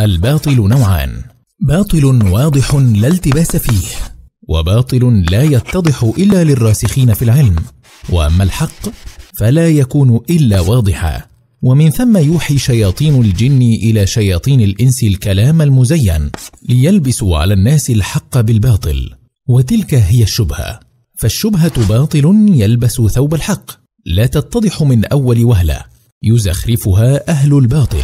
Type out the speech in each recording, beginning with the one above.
الباطل نوعان باطل واضح لا التباس فيه وباطل لا يتضح إلا للراسخين في العلم وأما الحق فلا يكون إلا واضحا ومن ثم يوحي شياطين الجن إلى شياطين الإنس الكلام المزين ليلبسوا على الناس الحق بالباطل وتلك هي الشبهة فالشبهة باطل يلبس ثوب الحق لا تتضح من أول وهلة يزخرفها أهل الباطل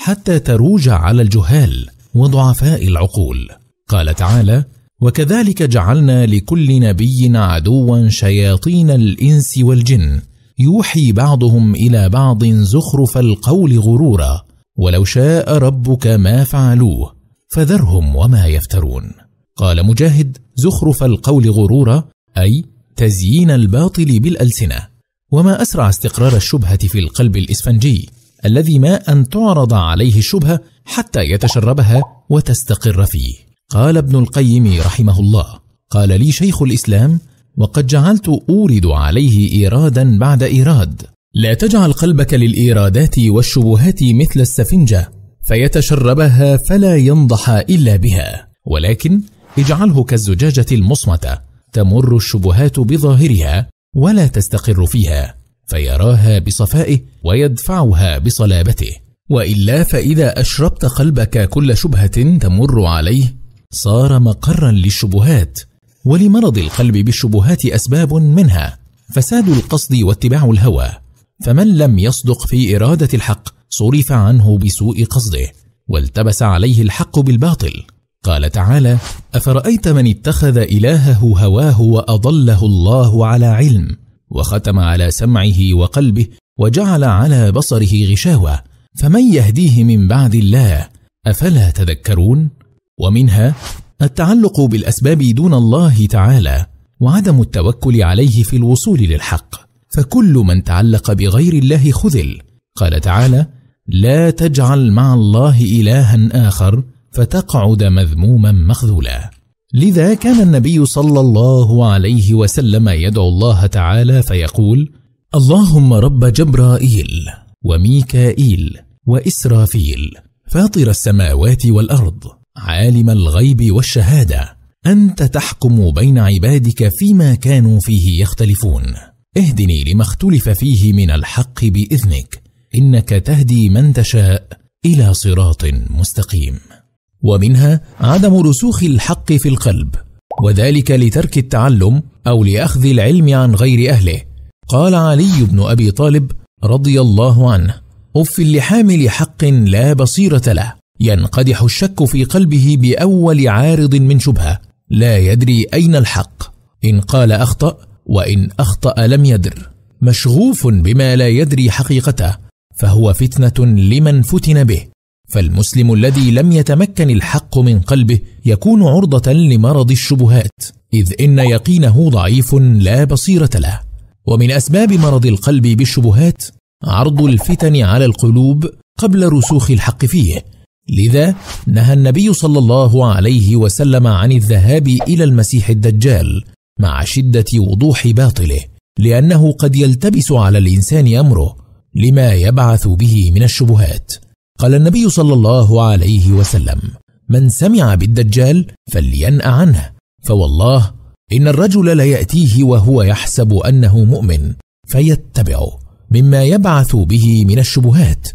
حتى تروج على الجهال وضعفاء العقول قال تعالى وكذلك جعلنا لكل نبي عدوا شياطين الانس والجن يوحي بعضهم الى بعض زخرف القول غرورا ولو شاء ربك ما فعلوه فذرهم وما يفترون قال مجاهد زخرف القول غرورا اي تزيين الباطل بالالسنه وما اسرع استقرار الشبهه في القلب الاسفنجي الذي ما أن تعرض عليه الشبهة حتى يتشربها وتستقر فيه. قال ابن القيم رحمه الله: قال لي شيخ الإسلام: وقد جعلت أورد عليه إيرادا بعد إيراد. لا تجعل قلبك للإيرادات والشبهات مثل السفنجة فيتشربها فلا ينضح إلا بها، ولكن اجعله كالزجاجة المصمتة تمر الشبهات بظاهرها ولا تستقر فيها فيراها بصفائه ويدفعها بصلابته والا فاذا اشربت قلبك كل شبهه تمر عليه صار مقرا للشبهات ولمرض القلب بالشبهات اسباب منها فساد القصد واتباع الهوى فمن لم يصدق في اراده الحق صرف عنه بسوء قصده والتبس عليه الحق بالباطل قال تعالى افرايت من اتخذ الهه هواه واضله الله على علم وختم على سمعه وقلبه وجعل على بصره غشاوة فمن يهديه من بعد الله أفلا تذكرون؟ ومنها التعلق بالأسباب دون الله تعالى وعدم التوكل عليه في الوصول للحق فكل من تعلق بغير الله خذل قال تعالى لا تجعل مع الله إلها آخر فتقعد مذموما مخذولا لذا كان النبي صلى الله عليه وسلم يدعو الله تعالى فيقول اللهم رب جبرائيل وميكائيل وإسرافيل فاطر السماوات والأرض عالم الغيب والشهادة أنت تحكم بين عبادك فيما كانوا فيه يختلفون اهدني لما اختلف فيه من الحق بإذنك إنك تهدي من تشاء إلى صراط مستقيم ومنها عدم رسوخ الحق في القلب وذلك لترك التعلم أو لأخذ العلم عن غير أهله قال علي بن أبي طالب رضي الله عنه أف لحامل حق لا بصيرة له ينقدح الشك في قلبه بأول عارض من شبهة لا يدري أين الحق إن قال أخطأ وإن أخطأ لم يدر مشغوف بما لا يدري حقيقته فهو فتنة لمن فتن به فالمسلم الذي لم يتمكن الحق من قلبه يكون عرضة لمرض الشبهات إذ إن يقينه ضعيف لا بصيرة له ومن أسباب مرض القلب بالشبهات عرض الفتن على القلوب قبل رسوخ الحق فيه لذا نهى النبي صلى الله عليه وسلم عن الذهاب إلى المسيح الدجال مع شدة وضوح باطله لأنه قد يلتبس على الإنسان أمره لما يبعث به من الشبهات قال النبي صلى الله عليه وسلم من سمع بالدجال فلينأ عنه فوالله إن الرجل ليأتيه وهو يحسب أنه مؤمن فيتبعه مما يبعث به من الشبهات